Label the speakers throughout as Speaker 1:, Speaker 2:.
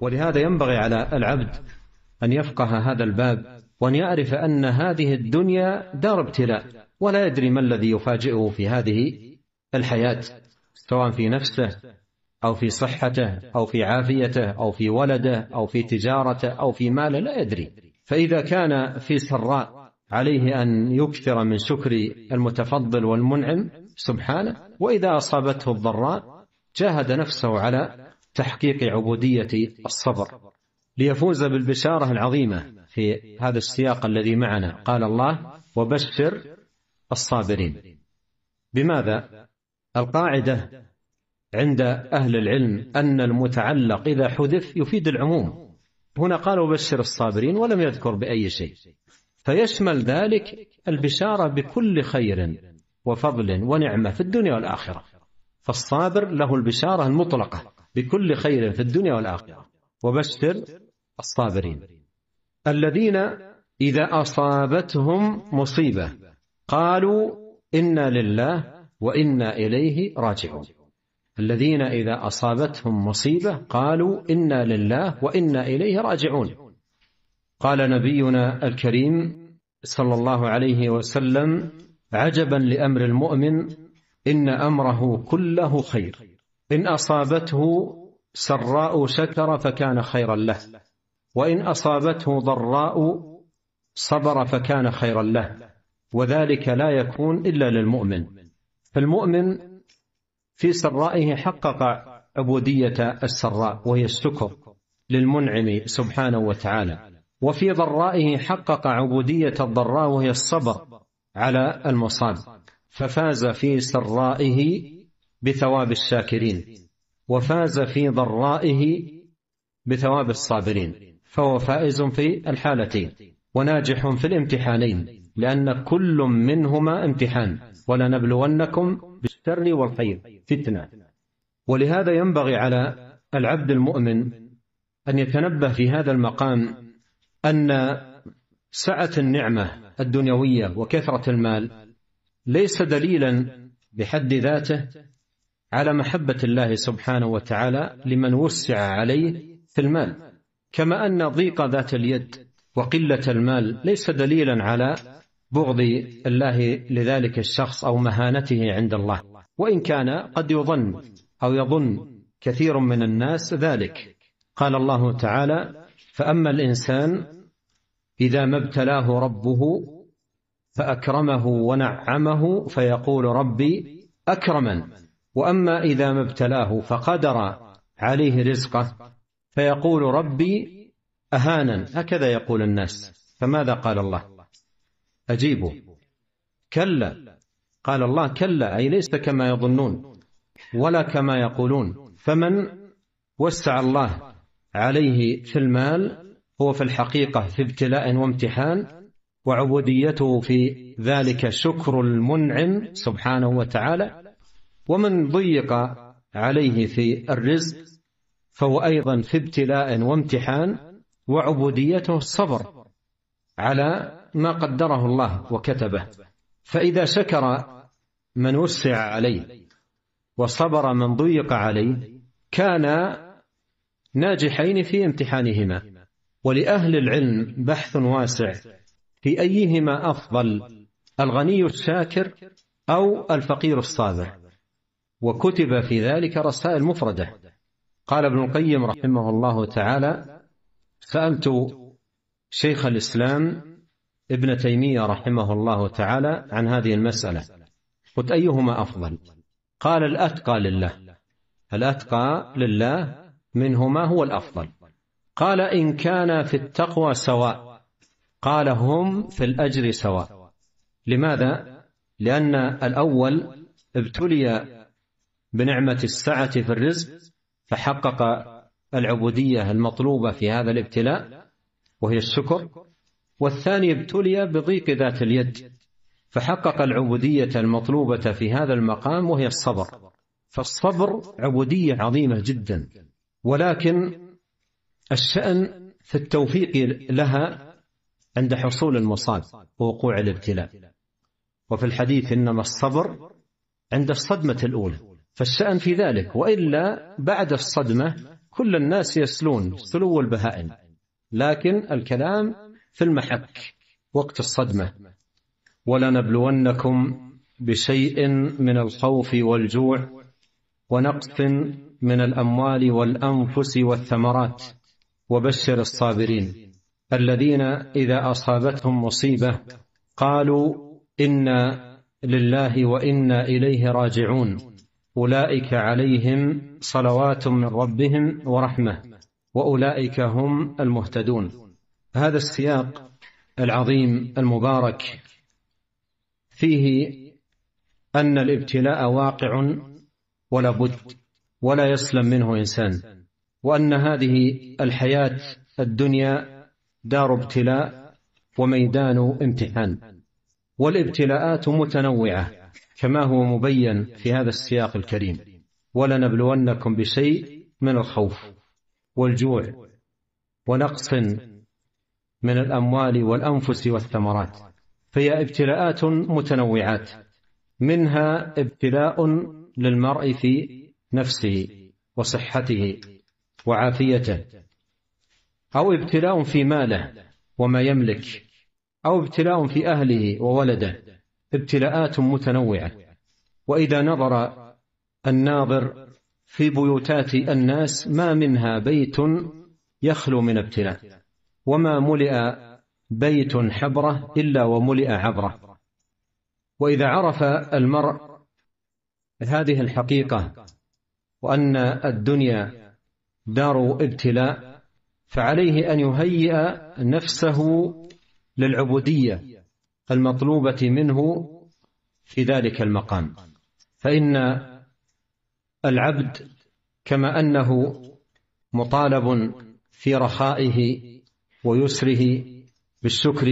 Speaker 1: ولهذا ينبغي على العبد أن يفقه هذا الباب وأن يعرف أن هذه الدنيا دار ابتلاء ولا يدري ما الذي يفاجئه في هذه الحياة سواء في نفسه أو في صحته أو في عافيته أو في ولده أو في تجارته أو في ماله لا يدري فإذا كان في سراء عليه أن يكثر من شكر المتفضل والمنعم سبحانه وإذا أصابته الضراء جاهد نفسه على تحقيق عبودية الصبر ليفوز بالبشارة العظيمة في هذا السياق الذي معنا قال الله وبشر الصابرين بماذا؟ القاعدة عند أهل العلم أن المتعلق إذا حذف يفيد العموم هنا قال وبشر الصابرين ولم يذكر بأي شيء فيشمل ذلك البشارة بكل خير وفضل ونعمة في الدنيا والآخرة فالصابر له البشارة المطلقة بكل خير في الدنيا والآخرة وبشر الصابرين الذين إذا أصابتهم مصيبة قالوا إنا لله وإنا إليه راجعون الذين إذا أصابتهم مصيبة قالوا إنا لله وإنا إليه راجعون قال نبينا الكريم صلى الله عليه وسلم عجبا لأمر المؤمن إن أمره كله خير إن أصابته سراء شكر فكان خيرا له وإن أصابته ضراء صبر فكان خيرا له وذلك لا يكون إلا للمؤمن فالمؤمن في سرائه حقق عبودية السراء وهي الشكر للمنعم سبحانه وتعالى وفي ضرائه حقق عبودية الضراء وهي الصبر على المصاب ففاز في سرائه بثواب الشاكرين وفاز في ضرائه بثواب الصابرين فهو فائز في الحالتين وناجح في الامتحانين لأن كل منهما امتحان ولنبلونكم بالشر والخير فتنة ولهذا ينبغي على العبد المؤمن أن يتنبه في هذا المقام أن سعة النعمة الدنيوية وكثرة المال ليس دليلا بحد ذاته على محبة الله سبحانه وتعالى لمن وسع عليه في المال كما أن ضيق ذات اليد وقلة المال ليس دليلا على بغض الله لذلك الشخص أو مهانته عند الله وإن كان قد يظن أو يظن كثير من الناس ذلك قال الله تعالى فأما الإنسان إذا ما ابتلاه ربه فأكرمه ونعمه فيقول ربي أكرمن واما اذا ما ابتلاه فقدر عليه رزقه فيقول ربي اهانا هكذا يقول الناس فماذا قال الله اجيبوا كلا قال الله كلا اي ليس كما يظنون ولا كما يقولون فمن وسع الله عليه في المال هو في الحقيقه في ابتلاء وامتحان وعبوديته في ذلك شكر المنعم سبحانه وتعالى ومن ضيق عليه في الرزق فهو أيضا في ابتلاء وامتحان وعبوديته الصبر على ما قدره الله وكتبه فإذا شكر من وسع عليه وصبر من ضيق عليه كان ناجحين في امتحانهما ولأهل العلم بحث واسع في أيهما أفضل الغني الشاكر أو الفقير الصابر وكتب في ذلك رسائل مفردة قال ابن القيم رحمه الله تعالى سألت شيخ الإسلام ابن تيمية رحمه الله تعالى عن هذه المسألة قلت أيهما أفضل قال الأتقى لله الأتقى لله منهما هو الأفضل قال إن كان في التقوى سواء قال هم في الأجر سواء لماذا؟ لأن الأول ابتلي بنعمة السعة في الرزق فحقق العبودية المطلوبة في هذا الابتلاء وهي الشكر والثاني ابتلي بضيق ذات اليد فحقق العبودية المطلوبة في هذا المقام وهي الصبر فالصبر عبودية عظيمة جدا ولكن الشأن في التوفيق لها عند حصول المصاب ووقوع الابتلاء وفي الحديث إنما الصبر عند الصدمة الأولى فالشأن في ذلك وإلا بعد الصدمة كل الناس يسلون سلو البهائم لكن الكلام في المحك وقت الصدمة ولنبلونكم بشيء من الخوف والجوع ونقص من الأموال والأنفس والثمرات وبشر الصابرين الذين إذا أصابتهم مصيبة قالوا إنا لله وإنا إليه راجعون أولئك عليهم صلوات من ربهم ورحمة وأولئك هم المهتدون هذا السياق العظيم المبارك فيه أن الابتلاء واقع ولا بد ولا يسلم منه إنسان وأن هذه الحياة الدنيا دار ابتلاء وميدان امتحان والابتلاءات متنوعه كما هو مبين في هذا السياق الكريم ولنبلونكم بشيء من الخوف والجوع ونقص من الاموال والانفس والثمرات فهي ابتلاءات متنوعات منها ابتلاء للمرء في نفسه وصحته وعافيته او ابتلاء في ماله وما يملك او ابتلاء في اهله وولده ابتلاءات متنوعة وإذا نظر الناظر في بيوتات الناس ما منها بيت يخلو من ابتلاء وما ملئ بيت حبره إلا وملئ عبره وإذا عرف المرء هذه الحقيقة وأن الدنيا دار ابتلاء فعليه أن يهيئ نفسه للعبودية المطلوبة منه في ذلك المقام فإن العبد كما أنه مطالب في رخائه ويسره بالشكر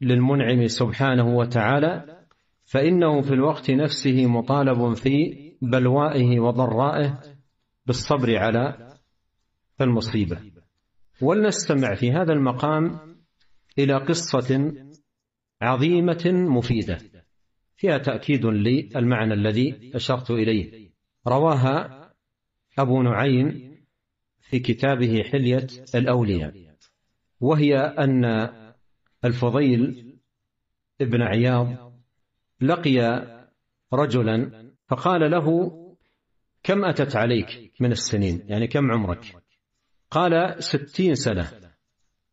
Speaker 1: للمنعم سبحانه وتعالى فإنه في الوقت نفسه مطالب في بلوائه وضرائه بالصبر على المصيبة ولنستمع في هذا المقام إلى قصة عظيمة مفيدة فيها تأكيد للمعنى الذي أشرت إليه رواها أبو نعيم في كتابه حلية الأولياء وهي أن الفضيل ابن عياض لقي رجلا فقال له كم أتت عليك من السنين يعني كم عمرك قال ستين سنة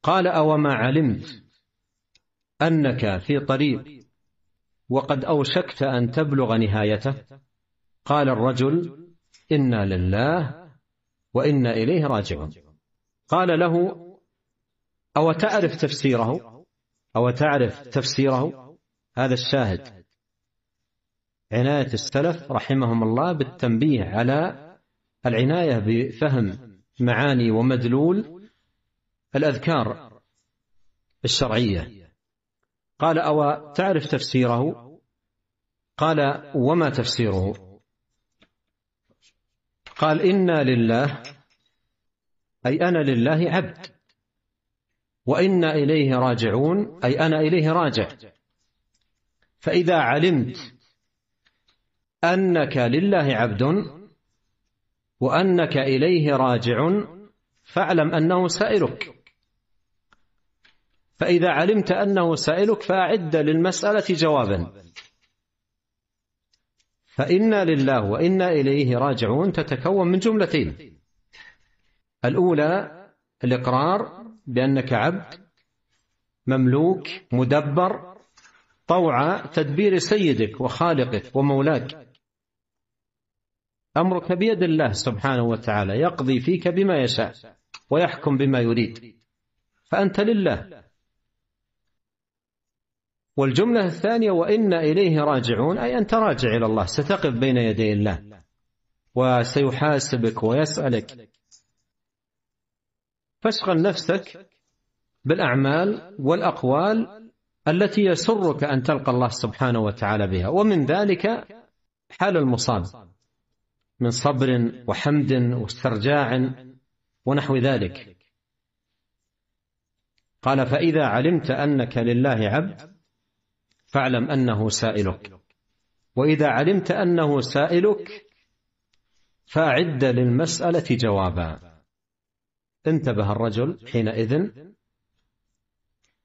Speaker 1: قال أوما علمت أنك في طريق وقد أوشكت أن تبلغ نهايته قال الرجل إنا لله وإنا إليه راجعون قال له أو تعرف تفسيره أو تعرف تفسيره هذا الشاهد عناية السلف رحمهم الله بالتنبيه على العناية بفهم معاني ومدلول الأذكار الشرعية قال أو تعرف تفسيره قال وما تفسيره قال إنا لله أي أنا لله عبد وإنا إليه راجعون أي أنا إليه راجع فإذا علمت أنك لله عبد وأنك إليه راجع فاعلم أنه سائلك فإذا علمت أنه سائلك فأعد للمسألة جوابا فإنا لله وإنا إليه راجعون تتكون من جملتين الأولى الإقرار بأنك عبد مملوك مدبر طوع تدبير سيدك وخالقك ومولاك أمرك بيد الله سبحانه وتعالى يقضي فيك بما يشاء ويحكم بما يريد فأنت لله والجملة الثانية وإنا إليه راجعون أي أنت راجع إلى الله ستقف بين يدي الله وسيحاسبك ويسألك فاشغل نفسك بالأعمال والأقوال التي يسرك أن تلقى الله سبحانه وتعالى بها ومن ذلك حال المصاب من صبر وحمد واسترجاع ونحو ذلك قال فإذا علمت أنك لله عبد فاعلم أنه سائلك وإذا علمت أنه سائلك فأعد للمسألة جوابا انتبه الرجل حينئذ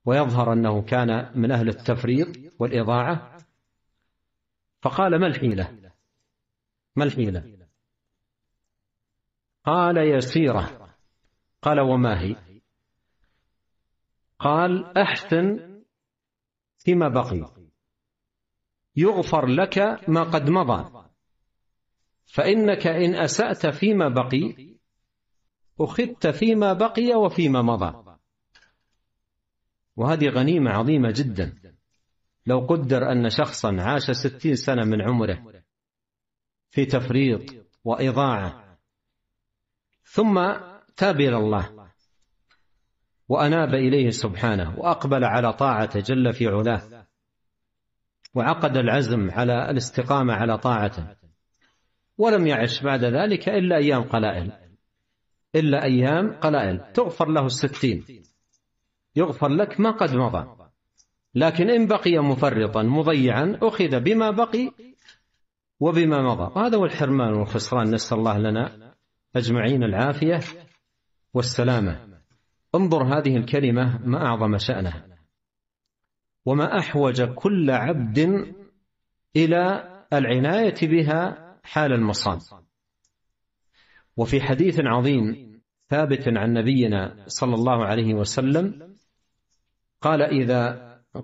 Speaker 1: ويظهر أنه كان من أهل التفريط والإضاعة فقال ما الحيلة ما الحيلة قال يسيرة قال وما هي قال أحسن فيما بقي يغفر لك ما قد مضى فإنك إن أسأت فيما بقي أخذت فيما بقي وفيما مضى وهذه غنيمة عظيمة جدا لو قدر أن شخصا عاش ستين سنة من عمره في تفريط وإضاعة ثم تاب إلى الله وأناب إليه سبحانه وأقبل على طاعته جل في علاه وعقد العزم على الاستقامة على طاعته ولم يعش بعد ذلك إلا أيام قلائل إلا أيام قلائل تغفر له الستين يغفر لك ما قد مضى لكن إن بقي مفرطا مضيعا أخذ بما بقي وبما مضى وهذا هو الحرمان والخسران نسأل الله لنا أجمعين العافية والسلامة انظر هذه الكلمة ما أعظم شأنها وما أحوج كل عبد إلى العناية بها حال المصاب وفي حديث عظيم ثابت عن نبينا صلى الله عليه وسلم قال إذا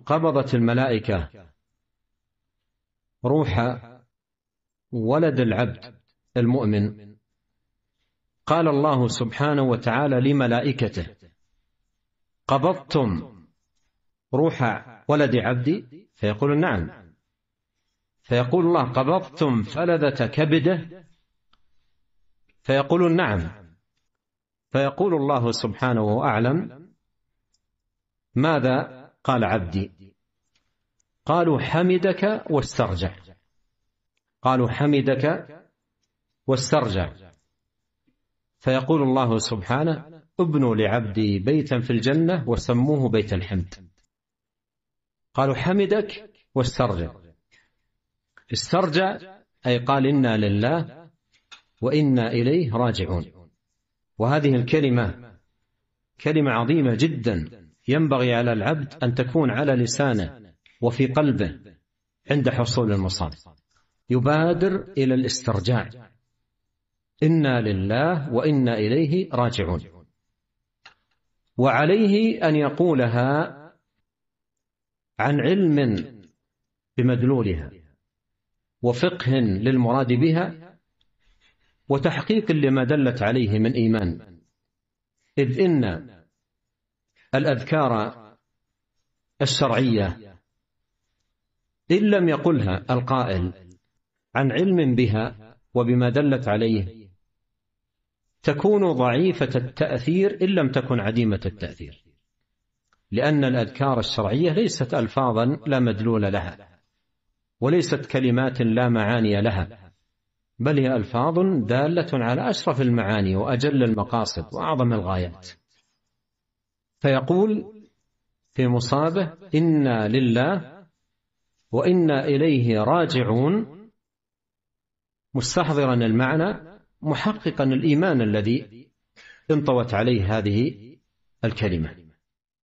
Speaker 1: قبضت الملائكة روح ولد العبد المؤمن قال الله سبحانه وتعالى لملائكته قبضتم روح ولد عبدي فيقول نعم فيقول الله قبضتم فلذة كبده فيقول نعم فيقول الله سبحانه أعلم ماذا قال عبدي قالوا حمدك واسترجع قالوا حمدك واسترجع فيقول الله سبحانه ابنوا لعبدي بيتا في الجنة وسموه بيت الحمد قالوا حمدك واسترجع استرجع أي قال إنا لله وإنا إليه راجعون وهذه الكلمة كلمة عظيمة جدا ينبغي على العبد أن تكون على لسانه وفي قلبه عند حصول المصاب يبادر إلى الاسترجاع إنا لله وإنا إليه راجعون وعليه أن يقولها عن علم بمدلولها وفقه للمراد بها وتحقيق لما دلت عليه من إيمان إذ إن الأذكار الشرعية إن لم يقلها القائل عن علم بها وبما دلت عليه تكون ضعيفة التأثير إن لم تكن عديمة التأثير لأن الأذكار الشرعية ليست ألفاظا لا مدلول لها وليست كلمات لا معاني لها بل هي ألفاظ دالة على أشرف المعاني وأجل المقاصد وأعظم الغايات فيقول في مصابه إنا لله وإنا إليه راجعون مستحضرا المعنى محققا الإيمان الذي انطوت عليه هذه الكلمه